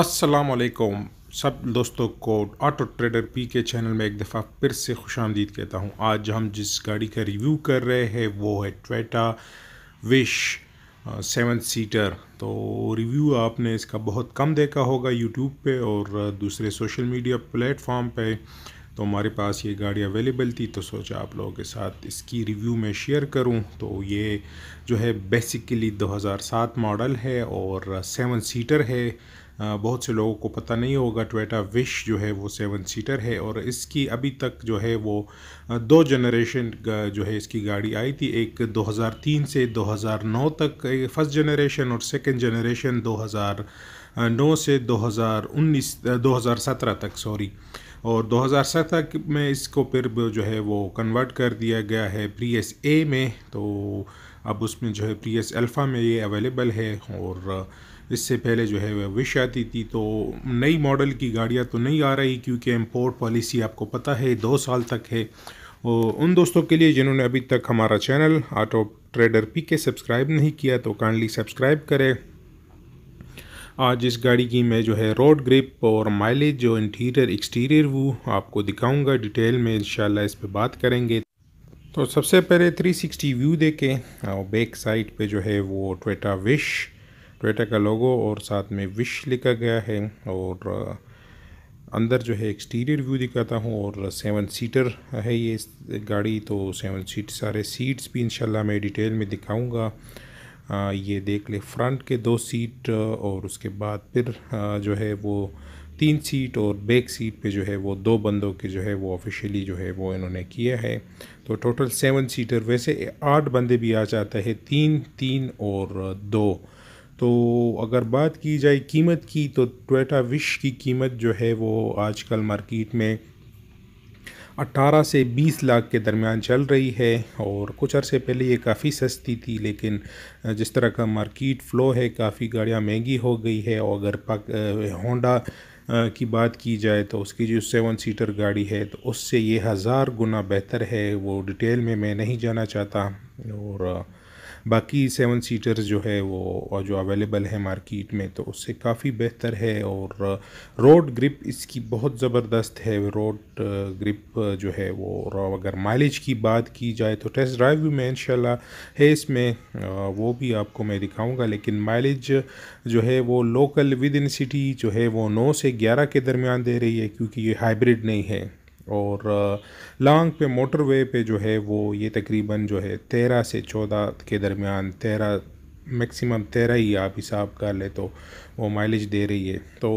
असलकुम सब दोस्तों को Auto Trader P K channel में एक दफ़ा फिर से खुश आमदीद कहता हूँ आज हम जिस गाड़ी का रिव्यू कर रहे हैं वो है ट्वेटा विश सेवन सीटर तो रिव्यू आपने इसका बहुत कम देखा होगा यूट्यूब पे और दूसरे सोशल मीडिया प्लेटफॉर्म पे तो हमारे पास ये गाड़ी अवेलेबल थी तो सोचा आप लोगों के साथ इसकी रिव्यू में शेयर करूं तो ये जो है बेसिकली 2007 मॉडल है और सेवन सीटर है बहुत से लोगों को पता नहीं होगा टोयोटा विश जो है वो सेवन सीटर है और इसकी अभी तक जो है वो दो जनरेशन जो है इसकी गाड़ी आई थी एक 2003 से 2009 तक फर्स्ट जनरेशन और सेकंड जनरेशन 2009 से 2019 2017 तक सॉरी और 2017 में इसको फिर जो है वो कन्वर्ट कर दिया गया है प्री एस ए में तो अब उसमें जो है प्री एस अल्फ़ा में ये अवेलेबल है और इससे पहले जो है वह विश आती थी तो नई मॉडल की गाड़ियाँ तो नहीं आ रही क्योंकि इम्पोर्ट पॉलिसी आपको पता है दो साल तक है और उन दोस्तों के लिए जिन्होंने अभी तक हमारा channel Auto Trader P K subscribe नहीं किया तो काइंडली सब्सक्राइब करें आज इस गाड़ी की मैं जो है रोड ग्रिप और माइलेज जो इंटीरियर एक्सटीरियर वो आपको दिखाऊंगा डिटेल में इंशाल्लाह इस पर बात करेंगे तो सबसे पहले 360 व्यू देखें और बैक साइड पे जो है वो ट्वेटा विश टोटा का लोगो और साथ में विश लिखा गया है और अंदर जो है एक्सटीरियर व्यू दिखाता हूँ और सेवन सीटर है ये गाड़ी तो सेवन सीट सारे सीट्स भी इंशाल्लाह मैं डिटेल में दिखाऊँगा ये देख ले फ्रंट के दो सीट और उसके बाद फिर जो है वो तीन सीट और बैक सीट पे जो है वो दो बंदों के जो है वो ऑफिशियली जो है वो इन्होंने किया है तो टोटल सेवन सीटर वैसे आठ बंदे भी आ जाता है तीन तीन और दो तो अगर बात की जाए कीमत की तो टोटा विश की कीमत जो है वो आजकल मार्केट में 18 से 20 लाख के दरमियान चल रही है और कुछ अरसे पहले ये काफ़ी सस्ती थी लेकिन जिस तरह का मार्केट फ़्लो है काफ़ी गाड़ियाँ महंगी हो गई है और अगर पक होंडा की बात की जाए तो उसकी जो सेवन सीटर गाड़ी है तो उससे ये हज़ार गुना बेहतर है वो डिटेल में मैं नहीं जाना चाहता और बाकी सेवन सीटर्स जो है वो जो अवेलेबल है मार्केट में तो उससे काफ़ी बेहतर है और रोड uh, ग्रिप इसकी बहुत ज़बरदस्त है रोड ग्रिप uh, uh, जो है वो अगर माइलेज की बात की जाए तो टेस्ट ड्राइव भी में इन है इसमें वो भी आपको मैं दिखाऊँगा लेकिन माइलेज जो है वो लोकल विद इन सिटी जो है वो नौ से ग्यारह के दरमियान दे रही है क्योंकि ये हाइब्रिड नहीं है और लांग पे मोटरवे पे जो है वो ये तकरीबन जो है तेरह से चौदह के दरमियान तेरह मैक्सिमम तेरह ही आप हिसाब कर ले तो वो माइलेज दे रही है तो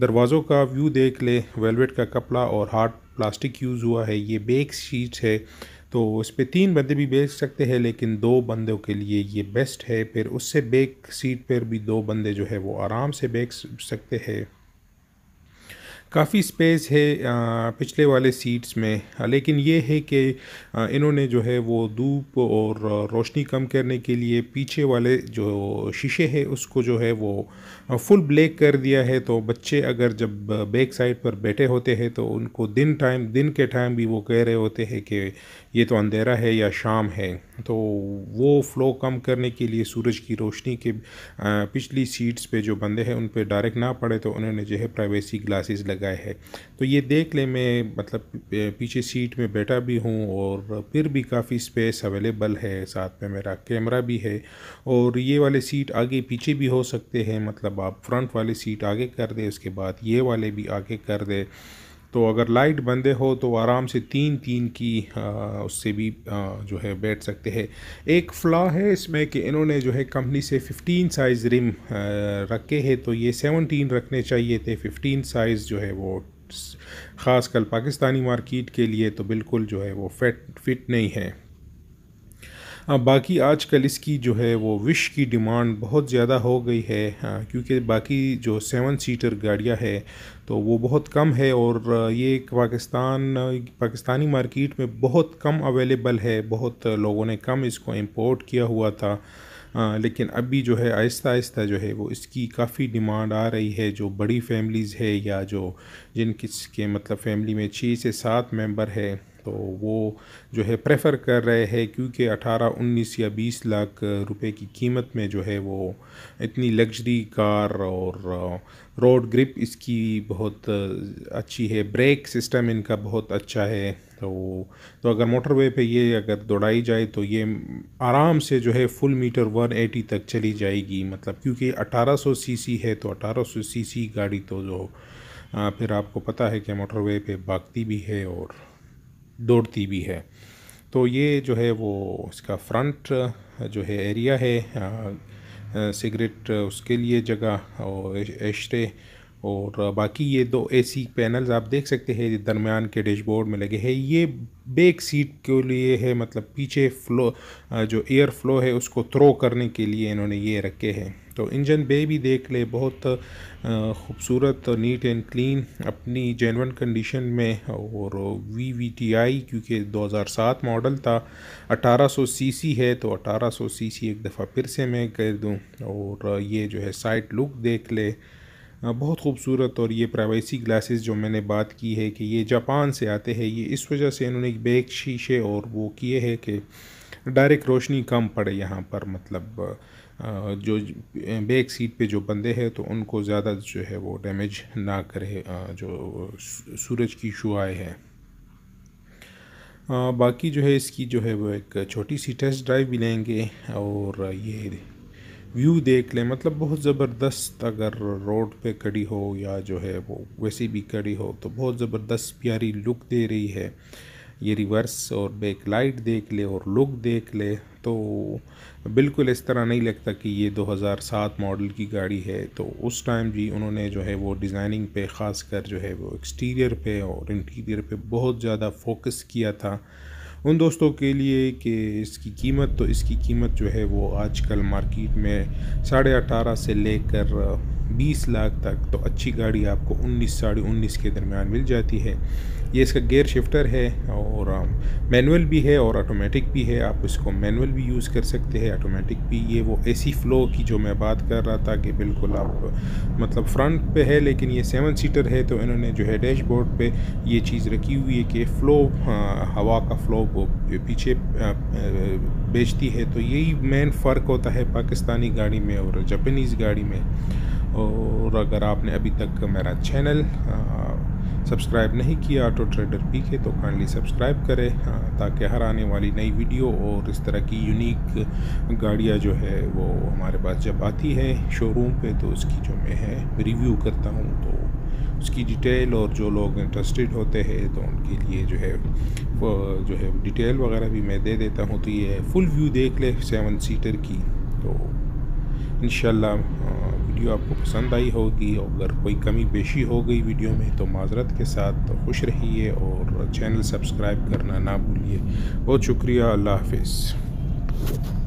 दरवाज़ों का व्यू देख ले वेलवेट का कपड़ा और हार्ड प्लास्टिक यूज़ हुआ है ये बेक शीट है तो इस पर तीन बंदे भी बेच सकते हैं लेकिन दो बंदों के लिए ये बेस्ट है फिर उससे बेक सीट पर भी दो बंदे जो है वो आराम से बेच सकते हैं काफ़ी स्पेस है पिछले वाले सीट्स में लेकिन ये है कि इन्होंने जो है वो धूप और रोशनी कम करने के लिए पीछे वाले जो शीशे है उसको जो है वो फुल ब्लैक कर दिया है तो बच्चे अगर जब बैक साइड पर बैठे होते हैं तो उनको दिन टाइम दिन के टाइम भी वो कह रहे होते हैं कि ये तो अंधेरा है या शाम है तो वो फ्लो कम करने के लिए सूरज की रोशनी के पिछली सीट्स पे जो बंदे हैं उन पर डायरेक्ट ना पड़े तो उन्होंने जो है प्राइवेसी ग्लासेस लगा गए है तो ये देख ले मैं मतलब पीछे सीट में बैठा भी हूँ और फिर भी काफ़ी स्पेस अवेलेबल है साथ में मेरा कैमरा भी है और ये वाले सीट आगे पीछे भी हो सकते हैं मतलब आप फ्रंट वाले सीट आगे कर दें उसके बाद ये वाले भी आगे कर दें तो अगर लाइट बंदे हो तो आराम से तीन तीन की आ, उससे भी आ, जो है बैठ सकते हैं एक फ्लॉ है इसमें कि इन्होंने जो है कंपनी से 15 साइज़ रिम रखे हैं तो ये 17 रखने चाहिए थे 15 साइज़ जो है वो ख़ास पाकिस्तानी मार्केट के लिए तो बिल्कुल जो है वो फिट फिट नहीं है हाँ बाकी आजकल इसकी जो है वो विश की डिमांड बहुत ज़्यादा हो गई है हाँ क्योंकि बाकी जो सेवन सीटर गाड़ियाँ है तो वो बहुत कम है और ये पाकिस्तान पाकिस्तानी मार्केट में बहुत कम अवेलेबल है बहुत लोगों ने कम इसको इंपोर्ट किया हुआ था आ, हाँ, लेकिन अभी जो है आहिस्ता आहिस्ता जो है वो इसकी काफ़ी डिमांड आ रही है जो बड़ी फैमिलीज़ है या जो जिन किस के मतलब फैमिली में छः से सात मेंबर है तो वो जो है प्रेफर कर रहे हैं क्योंकि 18, 19 या 20 लाख रुपए की कीमत में जो है वो इतनी लग्जरी कार और रोड uh, ग्रिप इसकी बहुत uh, अच्छी है ब्रेक सिस्टम इनका बहुत अच्छा है तो तो अगर मोटरवे पे ये अगर दौड़ाई जाए तो ये आराम से जो है फुल मीटर 180 तक चली जाएगी मतलब क्योंकि 1800 सीसी है तो 1800 सीसी गाड़ी तो जो uh, फिर आपको पता है कि मोटरवे पे भागती भी है और दौड़ती भी है तो ये जो है वो इसका फ्रंट जो है एरिया है सिगरेट उसके लिए जगह और एशरे और बाकी ये दो एसी पैनल्स आप देख सकते हैं दरमियान के डैशबोर्ड में लगे हैं ये बेक सीट के लिए है मतलब पीछे फ्लो जो एयर फ्लो है उसको थ्रो करने के लिए इन्होंने ये रखे हैं तो इंजन बे भी देख ले बहुत खूबसूरत नीट एंड क्लीन अपनी जेनवन कंडीशन में और वी वी टी आई क्योंकि 2007 मॉडल था 1800 सीसी है तो 1800 सीसी एक दफ़ा फिर से मैं कह दूँ और ये जो है साइड लुक देख ले बहुत खूबसूरत और ये प्राइवेसी ग्लासेस जो मैंने बात की है कि ये जापान से आते हैं ये इस वजह से इन्होंने बैक शीशे और वो किए हैं कि डायरेक्ट रोशनी कम पड़े यहाँ पर मतलब जो बैक सीट पे जो बंदे हैं तो उनको ज़्यादा जो है वो डैमेज ना करे जो सूरज की शुआ हैं बाकी जो है इसकी जो है वो एक छोटी सी टेस्ट ड्राइव भी लेंगे और ये व्यू देख लें मतलब बहुत ज़बरदस्त अगर रोड पे खड़ी हो या जो है वो वैसे भी खड़ी हो तो बहुत ज़बरदस्त प्यारी लुक दे रही है ये रिवर्स और बैक लाइट देख ले और लुक देख ले तो बिल्कुल इस तरह नहीं लगता कि ये 2007 मॉडल की गाड़ी है तो उस टाइम भी उन्होंने जो है वो डिज़ाइनिंग पे ख़ास कर जो है वो एक्सटीरियर पे और इंटीरियर पे बहुत ज़्यादा फोकस किया था उन दोस्तों के लिए कि इसकी कीमत तो इसकी कीमत जो है वो आजकल मार्केट में साढ़े अठारह से लेकर बीस लाख तक तो अच्छी गाड़ी आपको उन्नीस साढ़े उन्नीस के दरमियान मिल जाती है ये इसका गेयर शिफ्टर है और मैनुअल um, भी है और ऑटोमेटिक भी है आप इसको मैनुअल भी यूज़ कर सकते हैं ऑटोमेटिक भी ये वो एसी फ्लो की जो मैं बात कर रहा था कि बिल्कुल आप मतलब फ्रंट पे है लेकिन ये सेवन सीटर है तो इन्होंने जो है डैशबोर्ड पे ये चीज़ रखी हुई है कि फ़्लो uh, हवा का फ़्लो वो पीछे बेचती uh, uh, है तो यही मेन फ़र्क होता है पाकिस्तानी गाड़ी में और जापानीज़ गाड़ी में और अगर आपने अभी तक मेरा चैनल सब्सक्राइब नहीं किया ऑटो ट्रेडर पी के तो काइंडली सब्सक्राइब करें हाँ ताकि हर आने वाली नई वीडियो और इस तरह की यूनिक गाड़ियाँ जो है वो हमारे पास जब आती है शोरूम पे तो उसकी जो मैं है रिव्यू करता हूँ तो उसकी डिटेल और जो लोग इंटरेस्टेड होते हैं तो उनके लिए जो है वो जो है डिटेल वगैरह भी मैं दे देता हूँ तो ये फुल व्यू देख ले सेवन सीटर की तो इन वीडियो आपको पसंद आई होगी अगर कोई कमी बेशी हो गई वीडियो में तो माजरत के साथ तो खुश रहिए और चैनल सब्सक्राइब करना ना भूलिए बहुत शुक्रिया अल्लाह हाफिज़